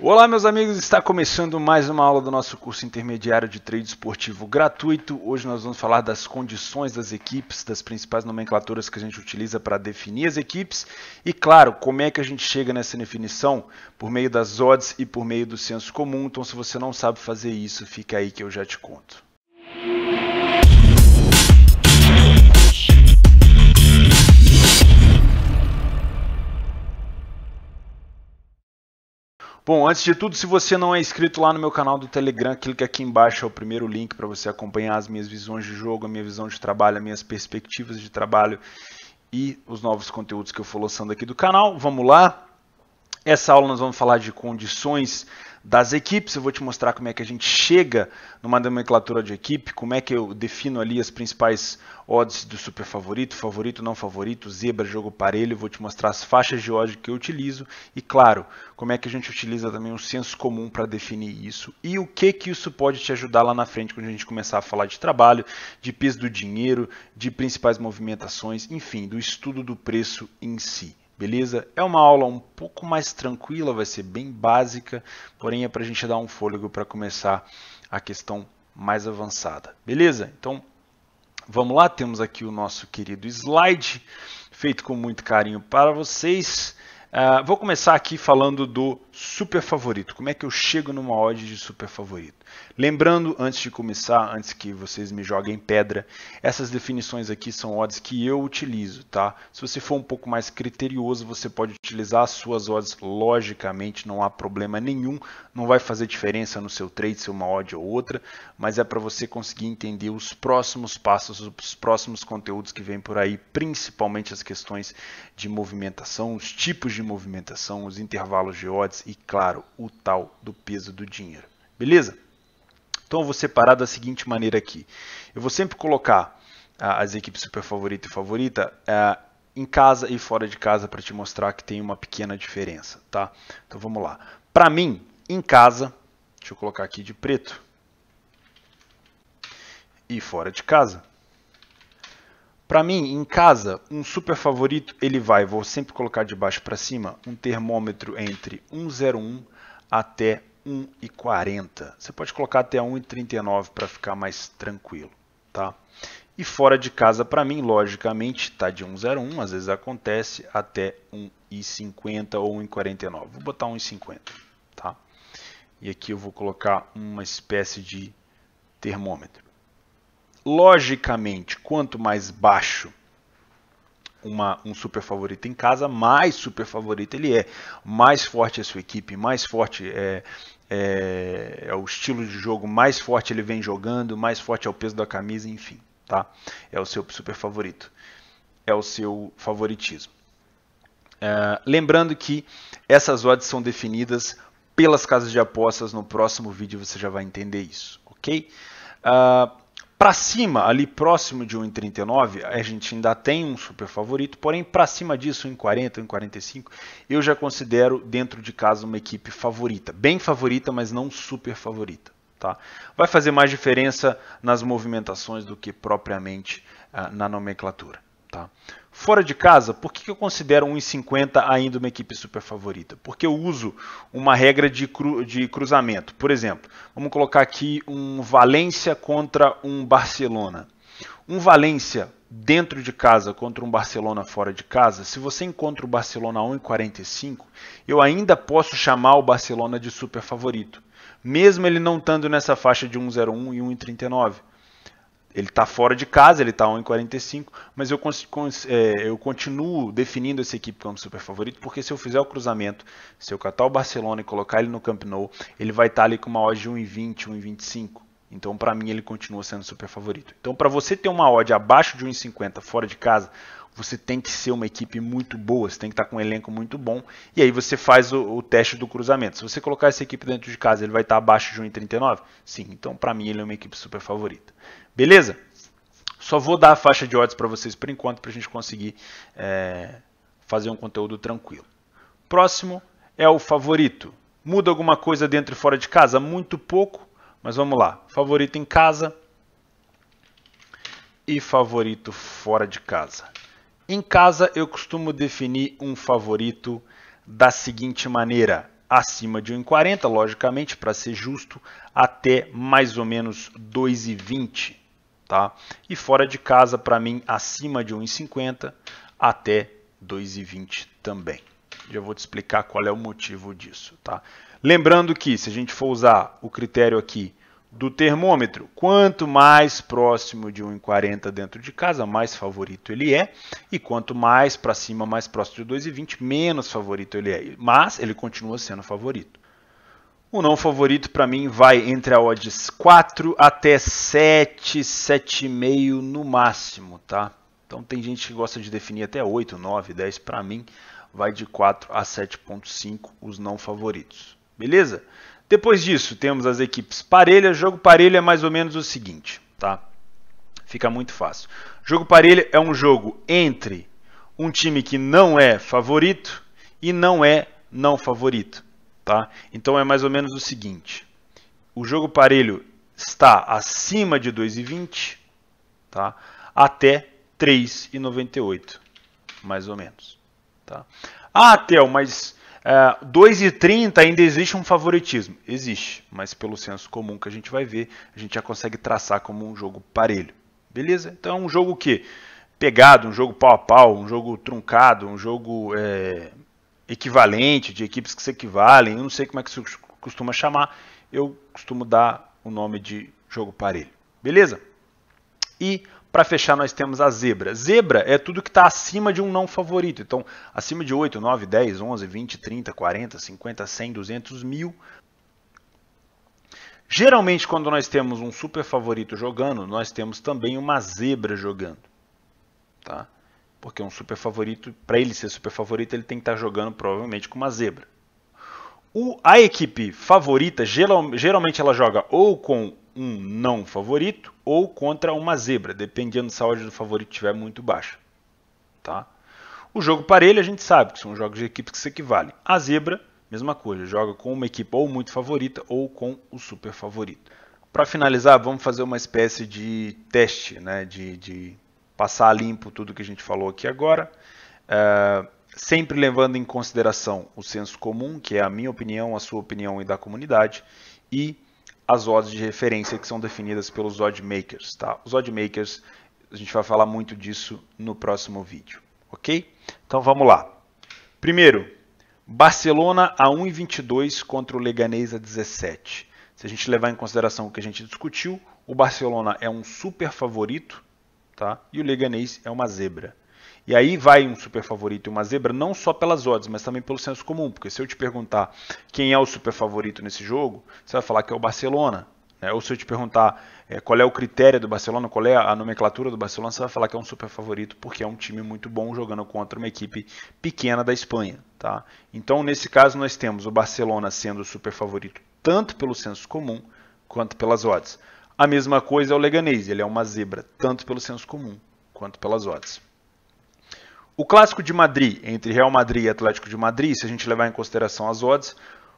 Olá, meus amigos, está começando mais uma aula do nosso curso intermediário de trade esportivo gratuito. Hoje nós vamos falar das condições das equipes, das principais nomenclaturas que a gente utiliza para definir as equipes e, claro, como é que a gente chega nessa definição por meio das odds e por meio do senso comum. Então, se você não sabe fazer isso, fica aí que eu já te conto. Bom, antes de tudo, se você não é inscrito lá no meu canal do Telegram, clique aqui embaixo, é o primeiro link para você acompanhar as minhas visões de jogo, a minha visão de trabalho, as minhas perspectivas de trabalho e os novos conteúdos que eu for lançando aqui do canal. Vamos lá? Essa aula nós vamos falar de condições das equipes. Eu vou te mostrar como é que a gente chega numa nomenclatura de equipe, como é que eu defino ali as principais odds do super favorito, favorito, não favorito, zebra, jogo parelho. Eu vou te mostrar as faixas de odds que eu utilizo e, claro, como é que a gente utiliza também o um senso comum para definir isso e o que que isso pode te ajudar lá na frente quando a gente começar a falar de trabalho, de peso do dinheiro, de principais movimentações, enfim, do estudo do preço em si beleza? É uma aula um pouco mais tranquila, vai ser bem básica, porém é para a gente dar um fôlego para começar a questão mais avançada, beleza? Então, vamos lá, temos aqui o nosso querido slide, feito com muito carinho para vocês. Uh, vou começar aqui falando do super favorito. Como é que eu chego numa odd de super favorito? Lembrando, antes de começar, antes que vocês me joguem pedra, essas definições aqui são odds que eu utilizo, tá? Se você for um pouco mais criterioso, você pode utilizar as suas odds logicamente, não há problema nenhum, não vai fazer diferença no seu trade se é uma odd ou outra, mas é para você conseguir entender os próximos passos, os próximos conteúdos que vem por aí, principalmente as questões de movimentação, os tipos de movimentação, os intervalos de odds e, claro, o tal do peso do dinheiro. Beleza? Então eu vou separar da seguinte maneira aqui. Eu vou sempre colocar ah, as equipes super favorita e favorita ah, em casa e fora de casa para te mostrar que tem uma pequena diferença, tá? Então vamos lá. Para mim, em casa, deixa eu colocar aqui de preto e fora de casa. Para mim, em casa, um super favorito, ele vai, vou sempre colocar de baixo para cima, um termômetro entre 1,01 até 1,40. Você pode colocar até 1,39 para ficar mais tranquilo, tá? E fora de casa, para mim, logicamente, está de 1,01, às vezes acontece, até 1,50 ou 1,49. Vou botar 1,50, tá? E aqui eu vou colocar uma espécie de termômetro logicamente, quanto mais baixo uma, um super favorito em casa, mais super favorito ele é. Mais forte a sua equipe, mais forte é, é, é, o estilo de jogo, mais forte ele vem jogando, mais forte é o peso da camisa, enfim. tá? É o seu super favorito. É o seu favoritismo. É, lembrando que essas odds são definidas pelas casas de apostas. No próximo vídeo você já vai entender isso, ok? Uh, para cima, ali próximo de 1,39, a gente ainda tem um super favorito, porém para cima disso, 1,40, 1,45, eu já considero dentro de casa uma equipe favorita. Bem favorita, mas não super favorita. Tá? Vai fazer mais diferença nas movimentações do que propriamente ah, na nomenclatura. Tá? Fora de casa, por que eu considero 1,50 ainda uma equipe super favorita? Porque eu uso uma regra de, cru, de cruzamento. Por exemplo, vamos colocar aqui um Valência contra um Barcelona. Um Valência dentro de casa contra um Barcelona fora de casa, se você encontra o Barcelona 1,45, eu ainda posso chamar o Barcelona de super favorito, mesmo ele não estando nessa faixa de 1,01 e 1,39 ele está fora de casa, ele está 1,45, mas eu, é, eu, continuo definindo essa equipe como super favorito, porque se eu fizer o cruzamento, se eu catar o Barcelona e colocar ele no Camp Nou, ele vai estar tá ali com uma odd de 1,20, 1,25. Então, para mim, ele continua sendo super favorito. Então, para você ter uma odd abaixo de 1,50 fora de casa, você tem que ser uma equipe muito boa, você tem que estar tá com um elenco muito bom, e aí você faz o, o teste do cruzamento. Se você colocar essa equipe dentro de casa, ele vai estar tá abaixo de 1,39? Sim, então para mim ele é uma equipe super favorita. Beleza? Só vou dar a faixa de odds para vocês por enquanto, para a gente conseguir é, fazer um conteúdo tranquilo. Próximo é o favorito. Muda alguma coisa dentro e fora de casa? Muito pouco, mas vamos lá. Favorito em casa e favorito fora de casa. Em casa, eu costumo definir um favorito da seguinte maneira: acima de 1,40, logicamente, para ser justo, até mais ou menos 2,20. Tá? E fora de casa, para mim, acima de 1,50 até 2,20 também. Já vou te explicar qual é o motivo disso. Tá? Lembrando que, se a gente for usar o critério aqui do termômetro, quanto mais próximo de 1,40 dentro de casa, mais favorito ele é, e quanto mais para cima, mais próximo de 2,20, menos favorito ele é. Mas ele continua sendo favorito. O não favorito para mim vai entre a odds 4 até 7, 7,5 no máximo, tá? Então tem gente que gosta de definir até 8, 9, 10, para mim vai de 4 a 7.5 os não favoritos. Beleza? Depois disso, temos as equipes parelha. Jogo parelha é mais ou menos o seguinte, tá? Fica muito fácil. Jogo parelha é um jogo entre um time que não é favorito e não é não favorito. Tá? Então é mais ou menos o seguinte, o jogo parelho está acima de 2,20 tá? até 3,98, mais ou menos. Tá? Ah, Theo, mas é, 2,30 ainda existe um favoritismo? Existe, mas pelo senso comum que a gente vai ver, a gente já consegue traçar como um jogo parelho. Beleza? Então é um jogo que pegado, um jogo pau a pau, um jogo truncado, um jogo é, equivalente, de equipes que se equivalem, eu não sei como é que se costuma chamar, eu costumo dar o nome de jogo parelho. Beleza? E para fechar nós temos a zebra. Zebra é tudo que está acima de um não favorito. Então, acima de 8, 9, 10, 11, 20, 30, 40, 50, 100, 200, mil. Geralmente, quando nós temos um super favorito jogando, nós temos também uma zebra jogando. Tá? Porque é um super favorito, para ele ser super favorito, ele tem que estar tá jogando provavelmente com uma zebra. O, a equipe favorita, geral, geralmente ela joga ou com um não favorito ou contra uma zebra, dependendo se a do favorito estiver muito baixa. Tá? O jogo parelho a gente sabe que são jogos de equipes que se equivalem. A zebra, mesma coisa, joga com uma equipe ou muito favorita ou com o super favorito. Para finalizar, vamos fazer uma espécie de teste, né, de, de passar limpo tudo que a gente falou aqui agora, uh, sempre levando em consideração o senso comum, que é a minha opinião, a sua opinião e da comunidade, e as odds de referência que são definidas pelos odd makers. Tá? Os odd makers, a gente vai falar muito disso no próximo vídeo, ok? Então vamos lá. Primeiro, Barcelona a 1,22 contra o Leganês a 17. Se a gente levar em consideração o que a gente discutiu, o Barcelona é um super favorito tá? E o Leganês é uma zebra. E aí vai um super favorito e uma zebra, não só pelas odds, mas também pelo senso comum. Porque se eu te perguntar quem é o super favorito nesse jogo, você vai falar que é o Barcelona. Né? Ou se eu te perguntar é, qual é o critério do Barcelona, qual é a nomenclatura do Barcelona, você vai falar que é um super favorito porque é um time muito bom jogando contra uma equipe pequena da Espanha. Tá? Então, nesse caso, nós temos o Barcelona sendo o super favorito tanto pelo senso comum quanto pelas odds. A mesma coisa é o Leganês, ele é uma zebra, tanto pelo senso comum quanto pelas odds. O clássico de Madrid, entre Real Madrid e Atlético de Madrid, se a gente levar em consideração as odds,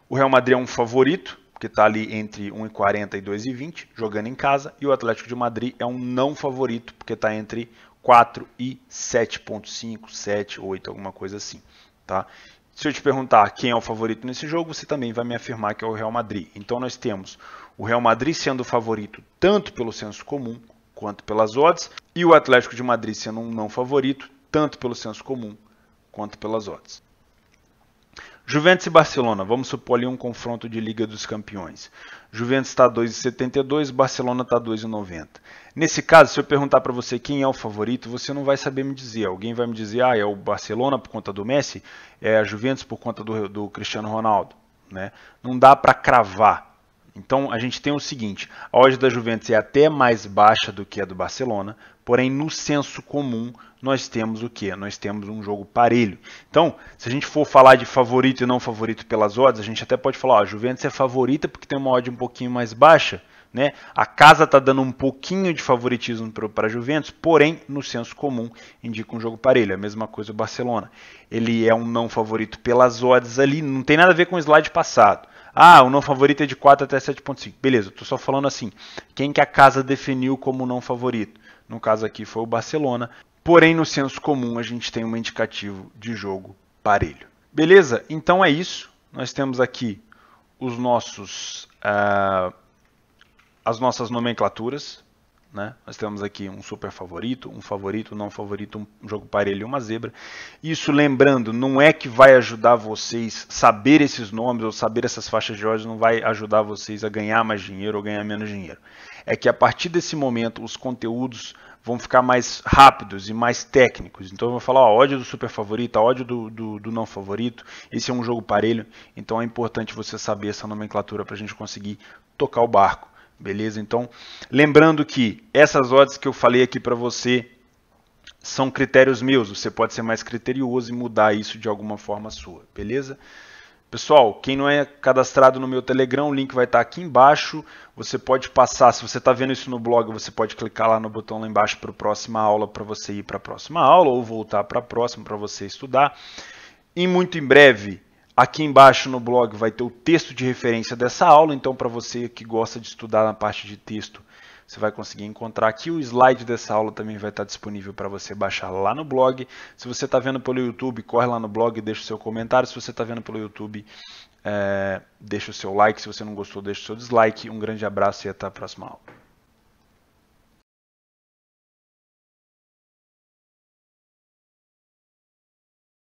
o Real Madrid é um favorito, porque está ali entre 1,40 e 2,20, jogando em casa, e o Atlético de Madrid é um não favorito, porque está entre 4 e 7,5, 7, 8, alguma coisa assim. Tá? Se eu te perguntar quem é o favorito nesse jogo, você também vai me afirmar que é o Real Madrid. Então nós temos o Real Madrid sendo o favorito tanto pelo senso comum quanto pelas odds, e o Atlético de Madrid sendo um não favorito tanto pelo senso comum quanto pelas odds. Juventus e Barcelona, vamos supor ali um confronto de Liga dos Campeões. Juventus está 2,72, Barcelona está 2,90. Nesse caso, se eu perguntar para você quem é o favorito, você não vai saber me dizer. Alguém vai me dizer, ah, é o Barcelona por conta do Messi, é a Juventus por conta do, do Cristiano Ronaldo. Né? Não dá para cravar então a gente tem o seguinte: a odd da Juventus é até mais baixa do que a do Barcelona, porém no senso comum nós temos o que? Nós temos um jogo parelho. Então, se a gente for falar de favorito e não favorito pelas odds, a gente até pode falar: ó, a Juventus é favorita porque tem uma odd um pouquinho mais baixa. Né? A casa está dando um pouquinho de favoritismo para a Juventus, porém, no senso comum, indica um jogo parelho. A mesma coisa o Barcelona. Ele é um não favorito pelas odds ali, não tem nada a ver com o slide passado. Ah, o não favorito é de 4 até 7.5. Beleza, estou só falando assim, quem que a casa definiu como não favorito. No caso aqui foi o Barcelona. Porém, no senso comum, a gente tem um indicativo de jogo parelho. Beleza? Então é isso. Nós temos aqui os nossos, uh, as nossas nomenclaturas né? Nós temos aqui um super favorito, um favorito, um não favorito, um jogo parelho e uma zebra. Isso, lembrando, não é que vai ajudar vocês saber esses nomes ou saber essas faixas de odds, não vai ajudar vocês a ganhar mais dinheiro ou ganhar menos dinheiro. É que a partir desse momento os conteúdos vão ficar mais rápidos e mais técnicos. Então eu vou falar, ó, ódio do super favorito, ódio do, do, do, não favorito, esse é um jogo parelho, então é importante você saber essa nomenclatura para a gente conseguir tocar o barco. Beleza? Então, lembrando que essas odds que eu falei aqui para você são critérios meus. Você pode ser mais criterioso e mudar isso de alguma forma sua, beleza? Pessoal, quem não é cadastrado no meu Telegram, o link vai estar tá aqui embaixo. Você pode passar, se você está vendo isso no blog, você pode clicar lá no botão lá embaixo para a próxima aula, para você ir para a próxima aula ou voltar para a próxima para você estudar. E muito em breve, Aqui embaixo no blog vai ter o texto de referência dessa aula, então para você que gosta de estudar na parte de texto, você vai conseguir encontrar aqui. O slide dessa aula também vai estar disponível para você baixar lá no blog. Se você está vendo pelo YouTube, corre lá no blog e deixa o seu comentário. Se você está vendo pelo YouTube, é, deixa o seu like. Se você não gostou, deixa o seu dislike. Um grande abraço e até a próxima aula.